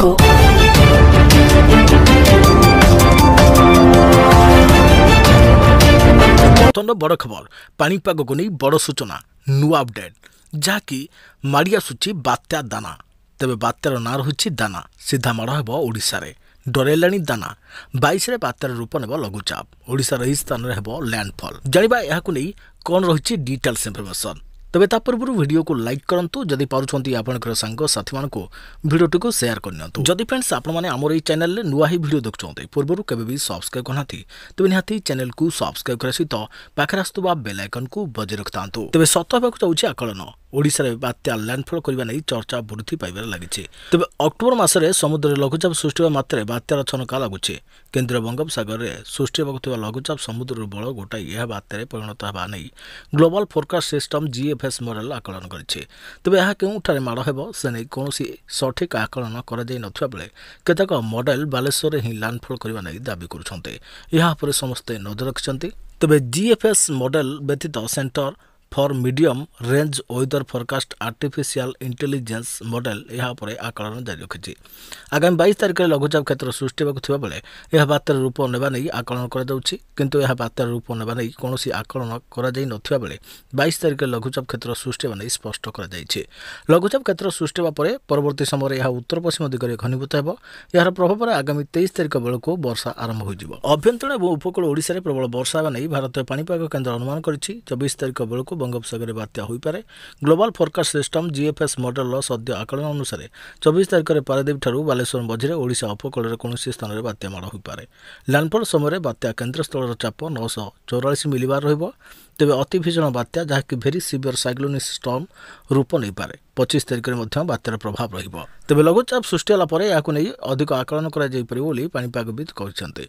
Go. প্রচণ্ড বড় খবর পানিপাগକୁ ନେଇ বড় ସୂଚନା ନୂଆ ଅପଡେଟ୍ ଯାହାକି ମାଡ଼ି ଆସୁଛି ବାତ୍ୟା ଦାନା ତେବେ ବାତ୍ୟାର ନାଁ ରହିଛି ଦାନା ସିଧା ମାଡ଼ ହେବ ଓଡ଼ିଶାରେ ଡରେଇଲାଣି ଦାନା ବାଇଶରେ ବାତ୍ୟାର ରୂପ ନେବ ଲଘୁଚାପ ଓଡ଼ିଶାର ଏହି ସ୍ଥାନରେ ହେବ ଲ୍ୟାଣ୍ଡଫଲ୍ ଜାଣିବା ଏହାକୁ ନେଇ କ'ଣ ରହିଛି ଡିଟେଲ୍ସ ଇନଫର୍ମେସନ୍ তবে তা পূর্বরু ভিডিওকে লাইক করতু যদি পারুচ্ছেন আপনার সাংসাথী মানুষ ভিডিওটিকে সেয়ার করে নিও যদি ফ্রেন্ডস আপনার আমার এই চ্যানেল নূয়া হি ভিডিও দেখুম পূর্বর কেবে বি সবসক্রাইব করনা তবে নিহতি চ্যানেল কু সবসক্রাইব করা সহ পাখে আসুক বেল আইকন কু বজায় রক্ষা তবে সত হওয়া যাচ্ছে আকলন ଓଡ଼ିଶାରେ ବାତ୍ୟା ଲ୍ୟାଣ୍ଡଫଲ୍ କରିବା ନେଇ ଚର୍ଚ୍ଚା ବୃଦ୍ଧି ପାଇବାରେ ଲାଗିଛି ତେବେ ଅକ୍ଟୋବର ମାସରେ ସମୁଦ୍ରରେ ଲଘୁଚାପ ସୃଷ୍ଟି ହେବା ମାତ୍ରେ ବାତ୍ୟାର ଛନକା ଲାଗୁଛି କେନ୍ଦ୍ରୀୟ ବଙ୍ଗୋପସାଗରରେ ସୃଷ୍ଟି ହେବାକୁ ଥିବା ଲଘୁଚାପ ସମୁଦ୍ରରୁ ବଳ ଗୋଟାଇ ଏହା ବାତ୍ୟାରେ ପରିଣତ ହେବା ନେଇ global forecast system GFS model ଆକଳନ କରିଛି ତେବେ ଏହା କେଉଁଠାରେ ମାଡ଼ ହେବ ସେ ନେଇ କୌଣସି ସଠିକ୍ ଆକଳନ କରାଯାଇ ନଥିବା ବେଳେ କେତେକ ମଡେଲ୍ ବାଲେଶ୍ୱରରେ ହିଁ ଲ୍ୟାଣ୍ଡଫଲ୍ କରିବା ନେଇ ଦାବି କରୁଛନ୍ତି ଏହା ଉପରେ ସମସ୍ତେ ନଜର ରଖିଛନ୍ତି ତେବେ ଜିଏଫ୍ଏସ୍ ମଡେଲ୍ ବ୍ୟତୀତ centre for medium range weather forecast artificial intelligence model ଏହା ଉପରେ ଆକଳନ ଜାରି ରଖିଛି ଆଗାମୀ ବାଇଶ ତାରିଖରେ ଲଘୁଚାପ କ୍ଷେତ୍ର ସୃଷ୍ଟି ହେବାକୁ ଥିବାବେଳେ ଏହା ବାତ୍ୟାର ରୂପ ନେବା ନେଇ ଆକଳନ କରାଯାଉଛି କିନ୍ତୁ ଏହା ବାତ୍ୟାର ରୂପ ନେବା ନେଇ କୌଣସି ଆକଳନ କରାଯାଇ ନଥିବା ବେଳେ ବାଇଶ ତାରିଖରେ ଲଘୁଚାପ କ୍ଷେତ୍ର ସୃଷ୍ଟି ହେବା ନେଇ ସ୍ପଷ୍ଟ କରାଯାଇଛି ଲଘୁଚାପ କ୍ଷେତ୍ର ସୃଷ୍ଟି ହେବା ପରେ ପରବର୍ତ୍ତୀ ସମୟରେ ଏହା ଉତ୍ତର ପଶ୍ଚିମ ଦିଗରେ ଘନୀଭୂତ ହେବ ଏହାର ପ୍ରଭାବରେ ଆଗାମୀ ତେଇଶ ତାରିଖ ବେଳକୁ ବର୍ଷା ଆରମ୍ଭ ହୋଇଯିବ ଆଭ୍ୟନ୍ତରୀଣ ଏବଂ ଉପକୂଳ ଓଡ଼ିଶାରେ ପ୍ରବଳ ବର୍ଷା ହେବା ନେଇ ଭାରତୀୟ ପାଣିପାଗ କେନ୍ଦ୍ର ଅନୁମାନ କରିଛି ଚବିଶ ତାରିଖ ବେଳକୁ ବଙ୍ଗୋପସାଗରରେ ବାତ୍ୟା ହୋଇପାରେ ଗ୍ଲୋବାଲ୍ ଫୋରକାଷ୍ଟ ସିଷ୍ଟମ୍ ଜିଏଫ୍ଏସ୍ ମଡେଲ୍ର ସଦ୍ୟ ଆକଳନ ଅନୁସାରେ ଚବିଶ ତାରିଖରେ ପାରାଦୀପଠାରୁ ବାଲେଶ୍ୱର ମଝିରେ ଓଡ଼ିଶା ଉପକୂଳରେ କୌଣସି ସ୍ଥାନରେ ବାତ୍ୟା ମାଡ଼ ହୋଇପାରେ ଲ୍ୟାଣ୍ଡଫଲ୍ ସମୟରେ ବାତ୍ୟା କେନ୍ଦ୍ରସ୍ଥଳର ଚାପ ନଅଶହ ଚଉରାଳିଶ ମିଲିବାର ରହିବ ତେବେ ଅତି ଭୀଷଣ ବାତ୍ୟା ଯାହାକି ଭେରି ସିଭିୟର ସାଇକ୍ଲୋନି ଷ୍ଟର୍ମ ରୂପ ନେଇପାରେ ପଚିଶ ତାରିଖରେ ମଧ୍ୟ ବାତ୍ୟାର ପ୍ରଭାବ ରହିବ ତେବେ ଲଘୁଚାପ ସୃଷ୍ଟି ହେଲା ପରେ ଏହାକୁ ନେଇ ଅଧିକ ଆକଳନ କରାଯାଇପାରିବ ବୋଲି ପାଣିପାଗବିତ୍ କହିଛନ୍ତି